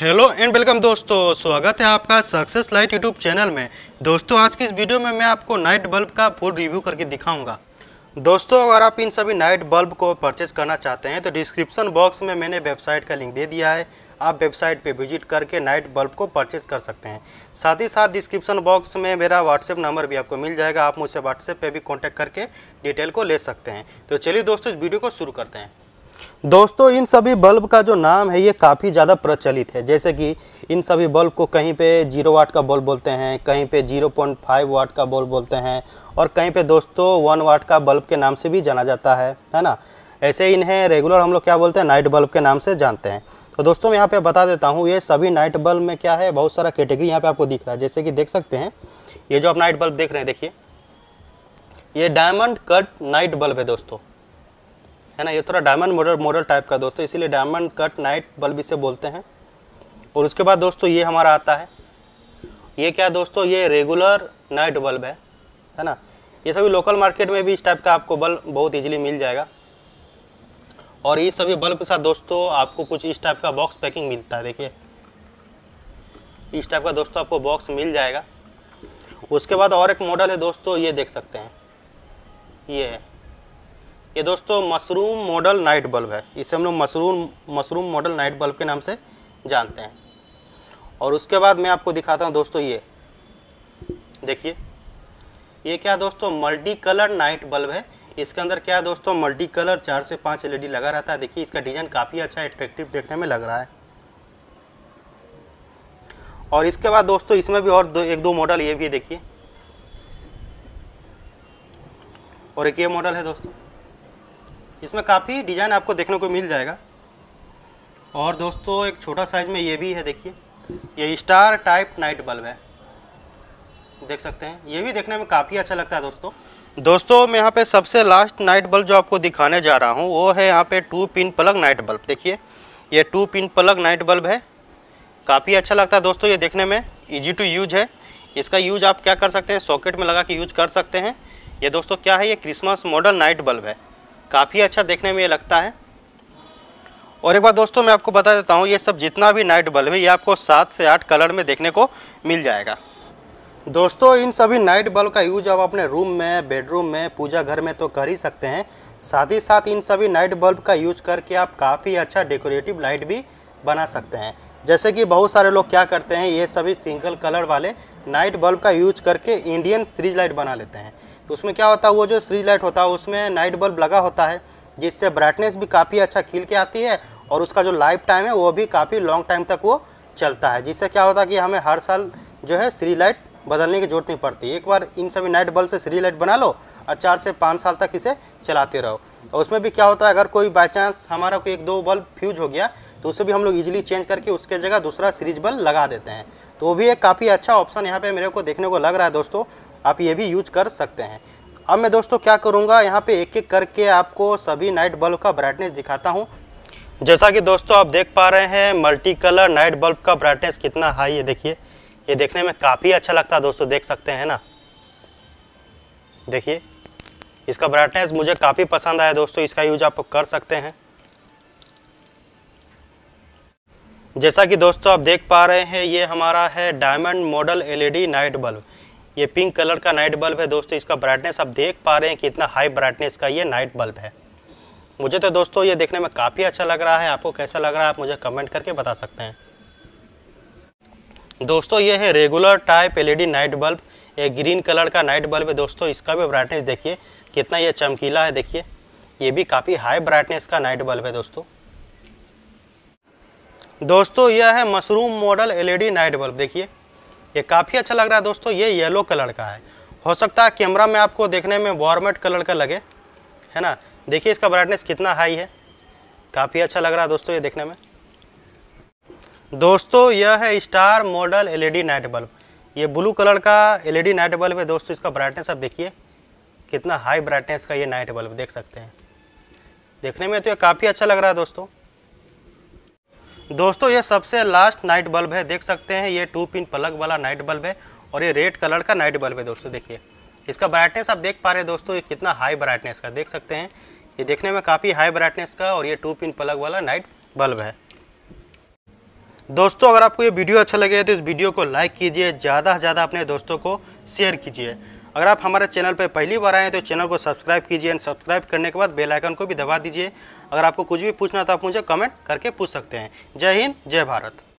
hello and welcome दोस्तों स्वागत है आपका सक्सेस लाइट यूट्यूब चैनल में दोस्तों आज की इस वीडियो में मैं आपको नाइट बल्ब का फुल रिव्यू करके दिखाऊंगा दोस्तों अगर आप इन सभी नाइट बल्ब को परचेज करना चाहते हैं तो डिस्क्रिप्शन बॉक्स में मैंने वेबसाइट का लिंक दे दिया है आप वेबसाइट पर विजिट करके नाइट बल्ब को परचेज कर सकते हैं साथ ही साथ डिस्क्रिप्शन बॉक्स में मेरा व्हाट्सएप नंबर भी आपको मिल जाएगा आप मुझसे व्हाट्सएप पर भी कॉन्टैक्ट करके डिटेल को ले सकते हैं तो चलिए दोस्तों इस वीडियो को शुरू करते हैं दोस्तों इन सभी बल्ब का जो नाम है ये काफ़ी ज़्यादा प्रचलित है जैसे कि इन सभी बल्ब को कहीं पे जीरो वाट का बल्ब बोलते हैं कहीं पे जीरो पॉइंट फाइव वाट का बल्ब बोलते हैं और कहीं पे दोस्तों वन वाट का बल्ब के नाम से भी जाना जाता है है ना ऐसे इन्हें रेगुलर हम लोग क्या बोलते हैं नाइट बल्ब के नाम से जानते हैं तो दोस्तों मैं यहाँ पर बता देता हूँ ये सभी नाइट बल्ब में क्या है बहुत सारा कैटेगरी यहाँ पर आपको दिख रहा है जैसे कि देख सकते हैं ये जो आप नाइट बल्ब देख रहे हैं देखिए ये डायमंड कट नाइट बल्ब है दोस्तों है ना ये थोड़ा डायमंड मॉडल मॉडल टाइप का दोस्तों इसीलिए डायमंड कट नाइट बल्ब इसे बोलते हैं और उसके बाद दोस्तों ये हमारा आता है ये क्या दोस्तों ये रेगुलर नाइट बल्ब है है ना ये सभी लोकल मार्केट में भी इस टाइप का आपको बल्ब बहुत ईजिली मिल जाएगा और ये सभी बल्ब के साथ दोस्तों आपको कुछ इस टाइप का बॉक्स पैकिंग मिलता है देखिए इस टाइप का दोस्तों आपको बॉक्स मिल जाएगा उसके बाद और एक मॉडल है दोस्तों ये देख सकते हैं ये है ये दोस्तों मशरूम मॉडल नाइट बल्ब है इसे हम लोग mushroom mushroom model night bulb के नाम से जानते हैं और उसके बाद मैं आपको दिखाता हूँ दोस्तों ये देखिए ये क्या दोस्तों मल्टी कलर नाइट बल्ब है इसके अंदर क्या है दोस्तों मल्टी कलर चार से पाँच एलईडी लगा रहता है देखिए इसका डिज़ाइन काफ़ी अच्छा एट्रेक्टिव देखने में लग रहा है और इसके बाद दोस्तों इसमें भी और दो एक दो मॉडल ये भी देखिए और एक ये मॉडल है दोस्तों इसमें काफ़ी डिज़ाइन आपको देखने को मिल जाएगा और दोस्तों एक छोटा साइज में ये भी है देखिए ये स्टार टाइप नाइट बल्ब है देख सकते हैं ये भी देखने में काफ़ी अच्छा लगता है दोस्तों दोस्तों मैं यहाँ पे सबसे लास्ट नाइट बल्ब जो आपको दिखाने जा रहा हूँ वो है यहाँ पे two pin plug night bulb देखिए ये two pin plug night bulb है काफ़ी अच्छा लगता है दोस्तों ये देखने में इजी टू यूज है इसका यूज आप क्या कर सकते हैं सॉकेट में लगा के यूज कर सकते हैं ये दोस्तों क्या है ये क्रिसमस मॉडल नाइट बल्ब है काफ़ी अच्छा देखने में ये लगता है और एक बार दोस्तों मैं आपको बता देता हूँ ये सब जितना भी नाइट बल्ब है ये आपको सात से आठ कलर में देखने को मिल जाएगा दोस्तों इन सभी नाइट बल्ब का यूज आप अपने रूम में बेडरूम में पूजा घर में तो कर ही सकते हैं साथ ही साथ इन सभी नाइट बल्ब का यूज करके आप काफ़ी अच्छा डेकोरेटिव लाइट भी बना सकते हैं जैसे कि बहुत सारे लोग क्या करते हैं ये सभी सिंगल कलर वाले नाइट बल्ब का यूज करके इंडियन सीरीज लाइट बना लेते हैं तो उसमें क्या होता है वो जो स्ट्रीट लाइट होता है उसमें नाइट बल्ब लगा होता है जिससे ब्राइटनेस भी काफ़ी अच्छा खिल के आती है और उसका जो लाइफ टाइम है वो भी काफ़ी लॉन्ग टाइम तक वो चलता है जिससे क्या होता है कि हमें हर साल जो है स्ट्री लाइट बदलने की जरूरत नहीं पड़ती एक बार इन सभी नाइट बल्ब से स्ट्री लाइट बना लो और चार से पाँच साल तक इसे चलाते रहो और उसमें भी क्या होता है अगर कोई बाई चांस हमारा कोई एक दो बल्ब फ्यूज हो गया तो उसे भी हम लोग इजीली चेंज करके उसके जगह दूसरा सीरीज बल्ब लगा देते हैं तो वो भी एक काफ़ी अच्छा ऑप्शन यहाँ पे मेरे को देखने को लग रहा है दोस्तों आप ये भी यूज कर सकते हैं अब मैं दोस्तों क्या करूँगा यहाँ पे एक एक करके आपको सभी नाइट बल्ब का ब्राइटनेस दिखाता हूँ जैसा कि दोस्तों आप देख पा रहे हैं मल्टी कलर नाइट बल्ब का ब्राइटनेस कितना हाई है देखिए ये देखने में काफ़ी अच्छा लगता है दोस्तों देख सकते हैं ना देखिए इसका ब्राइटनेस मुझे काफ़ी पसंद आया दोस्तों इसका यूज आप कर सकते हैं जैसा कि दोस्तों आप देख पा रहे हैं ये हमारा है diamond model LED night bulb ये पिंक कलर का नाइट बल्ब है दोस्तों इसका ब्राइटनेस आप देख पा रहे हैं कि इतना हाई ब्राइटनेस का ये नाइट बल्ब है मुझे तो दोस्तों ये देखने में काफ़ी अच्छा लग रहा है आपको कैसा लग रहा है आप मुझे कमेंट करके बता सकते हैं दोस्तों ये है regular type LED night bulb ये ग्रीन कलर का नाइट बल्ब है दोस्तों इसका भी ब्राइटनेस देखिए कितना ये चमकीला है देखिए ये भी काफ़ी हाई ब्राइटनेस का नाइट बल्ब है दोस्तों दोस्तों यह है mushroom model LED night bulb देखिए ये काफ़ी अच्छा लग रहा है दोस्तों ये येलो कलर का है हो सकता है कैमरा में आपको देखने में वॉर्मेट कलर का लगे है ना देखिए इसका ब्राइटनेस कितना हाई है काफ़ी अच्छा लग रहा है दोस्तों ये देखने में दोस्तों यह है star model LED night bulb ये ब्लू कलर का एलईडी नाइट बल्ब है दोस्तों इसका ब्राइटनेस आप देखिए कितना हाई ब्राइटनेस का ये नाइट बल्ब देख सकते हैं देखने में तो ये काफ़ी अच्छा लग रहा है दोस्तों दोस्तों ये सबसे लास्ट नाइट बल्ब है देख सकते हैं ये टू पिन प्लग वाला नाइट बल्ब है और ये रेड कलर का नाइट बल्ब है दोस्तों देखिए इसका ब्राइटनेस आप देख पा रहे हैं दोस्तों ये कितना हाई ब्राइटनेस का देख सकते हैं ये देखने में काफ़ी हाई ब्राइटनेस का और ये टू पिन प्लग वाला नाइट बल्ब है दोस्तों अगर आपको ये वीडियो अच्छा लगे तो इस वीडियो को लाइक कीजिए ज़्यादा से ज़्यादा अपने दोस्तों को शेयर कीजिए अगर आप हमारे चैनल पर पहली बार आए हैं तो चैनल को सब्सक्राइब कीजिए एंड सब्सक्राइब करने के बाद बेल आइकन को भी दबा दीजिए अगर आपको कुछ भी पूछना तो आप मुझे कमेंट करके पूछ सकते हैं जय हिंद जय भारत